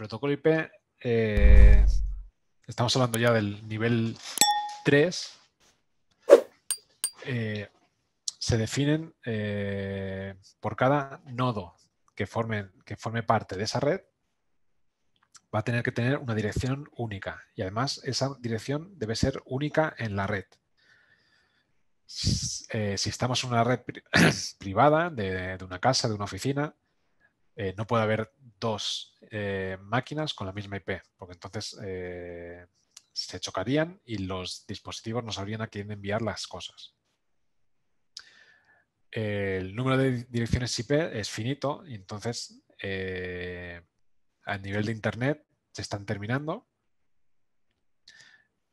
protocolo IP, eh, estamos hablando ya del nivel 3, eh, se definen eh, por cada nodo que forme, que forme parte de esa red, va a tener que tener una dirección única y además esa dirección debe ser única en la red. si estamos en una red privada de, una casa, de una oficina, eh, no puede haber dos eh, máquinas con la misma IP, porque entonces eh, se chocarían y los dispositivos no sabrían a quién enviar las cosas. El número de direcciones IP es finito y entonces a nivel de Internet se están terminando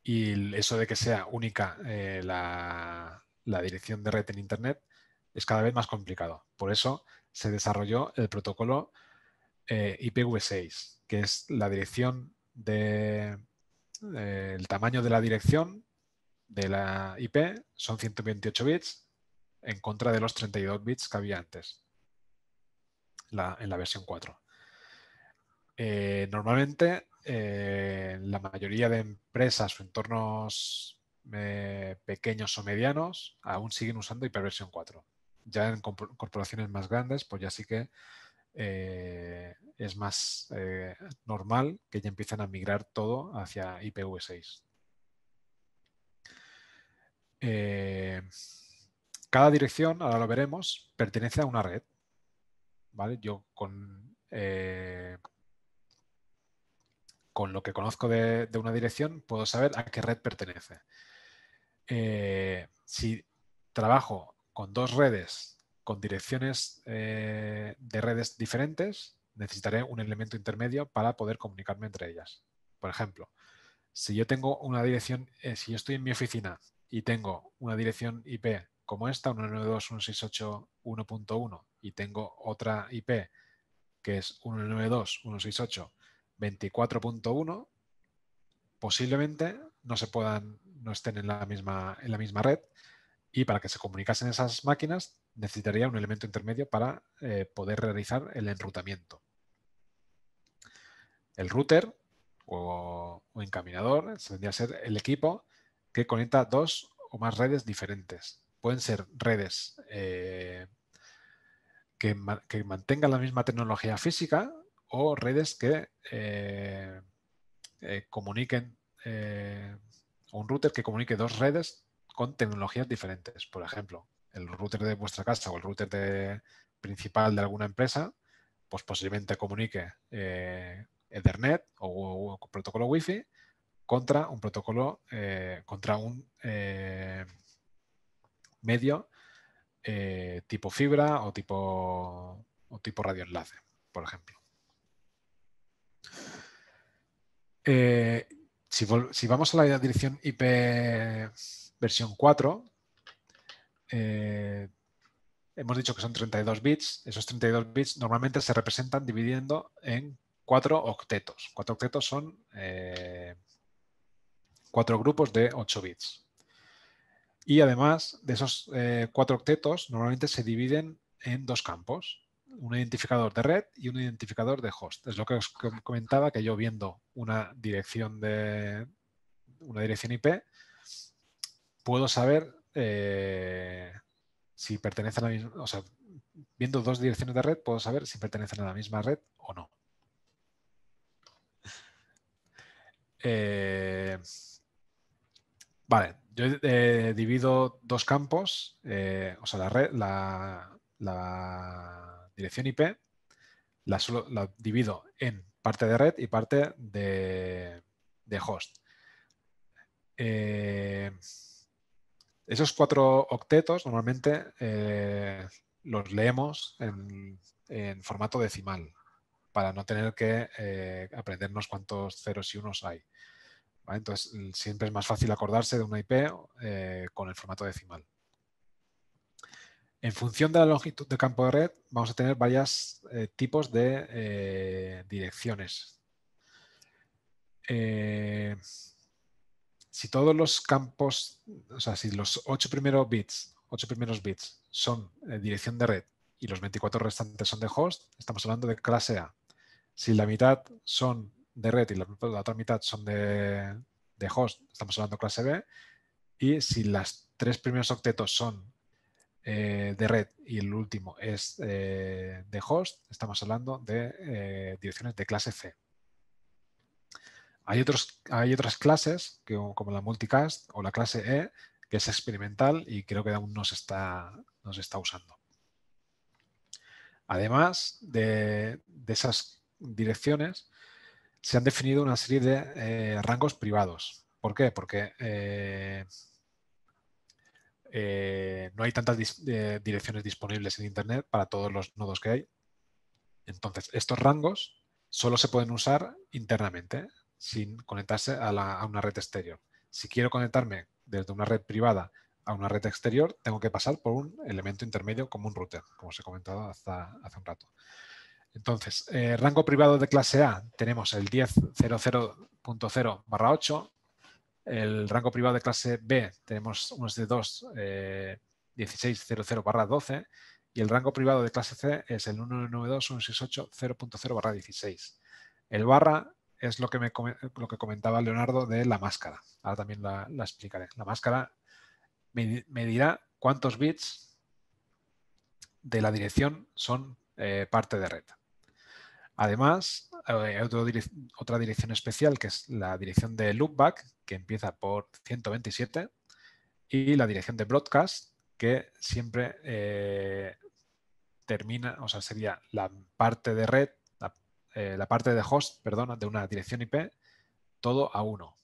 y eso de que sea única la dirección de red en Internet es cada vez más complicado. Por eso se desarrolló el protocolo eh, IPv6, que es la dirección de eh, el tamaño de la dirección de la IP son 128 bits en contra de los 32 bits que había antes en la versión 4. Eh, normalmente la mayoría de empresas o entornos pequeños o medianos aún siguen usando IPv4 ya en corporaciones más grandes, pues ya sí que eh, es más eh, normal que ya empiecen a migrar todo hacia IPv6. Eh, cada dirección, ahora lo veremos, pertenece a una red. ¿vale? Yo con, con lo que conozco de, de, una dirección puedo saber a qué red pertenece. si trabajo con dos redes con direcciones eh, de redes diferentes, necesitaré un elemento intermedio para poder comunicarme entre ellas. Por ejemplo, si yo tengo una dirección, eh, si yo estoy en mi oficina y tengo una dirección IP como esta, 192.168.1.1, y tengo otra IP que es 192.168.24.1, posiblemente no se puedan, no estén en la misma, en la misma red, y para que se comunicasen esas máquinas necesitaría un elemento intermedio para eh, poder realizar el enrutamiento. El router o, encaminador tendría que ser el equipo que conecta dos o más redes diferentes. Pueden ser redes eh, que, mantengan la misma tecnología física o redes que eh, comuniquen un router que comunique dos redes con tecnologías diferentes. Por ejemplo, el router de vuestra casa o el router principal de alguna empresa, pues posiblemente comunique eh, Ethernet o, protocolo Wi-Fi contra un protocolo, eh, contra un eh, medio tipo fibra o tipo, o tipo radioenlace, por ejemplo. si, vamos a la dirección IP versión 4. Eh, hemos dicho que son 32 bits. Esos 32 bits normalmente se representan dividiendo en cuatro octetos. Cuatro octetos son eh, cuatro grupos de 8 bits. Y además de esos eh, cuatro octetos, normalmente se dividen en dos campos, un identificador de red y un identificador de host. Es lo que os comentaba que yo viendo una dirección de una dirección IP, puedo saber eh, si pertenecen a la misma, o sea, viendo dos direcciones de red, puedo saber si pertenecen a la misma red o no. Eh, vale, yo eh, divido dos campos, o sea, la red, la, dirección IP, la, divido en parte de red y parte de, de host. Eh, esos cuatro octetos normalmente eh, los leemos en, formato decimal para no tener que eh, aprendernos cuántos ceros y unos hay. Entonces, siempre es más fácil acordarse de una IP eh, con el formato decimal. En función de la longitud de campo de red, vamos a tener varios tipos de direcciones si todos los campos, o sea, si los ocho primeros bits, ocho primeros bits son eh, dirección de red y los 24 restantes son de host, estamos hablando de clase A. Si la mitad son de red y la, otra mitad son de, host, estamos hablando de clase B. Y si las tres primeros octetos son eh, de red y el último es eh, de host, estamos hablando de direcciones de clase C. Hay, otros, hay otras clases, como la multicast o la clase E, que es experimental y creo que aún no se está, está usando. Además de, esas direcciones, se han definido una serie de eh, rangos privados. ¿Por qué? Porque eh, eh, no hay tantas direcciones disponibles en Internet para todos los nodos que hay. Entonces, estos rangos solo se pueden usar internamente sin conectarse a, una red exterior. Si quiero conectarme desde una red privada a una red exterior, tengo que pasar por un elemento intermedio como un router, como os he comentado hasta, hace un rato. Entonces, eh, rango privado de clase A tenemos el 10.00.0 barra 8. El rango privado de clase B tenemos unos de 2 16.00 eh, barra 12. Y el rango privado de clase C es el 192.168.0.0 barra 16. El barra es lo que, me, lo que comentaba Leonardo de la máscara. Ahora también la, explicaré. La máscara me, dirá cuántos bits de la dirección son eh, parte de red. Además, hay eh, otra dirección especial que es la dirección de loopback, que empieza por 127, y la dirección de broadcast, que siempre eh, termina, o sea, sería la parte de red eh, la parte de host, perdón, de una dirección IP, todo a uno.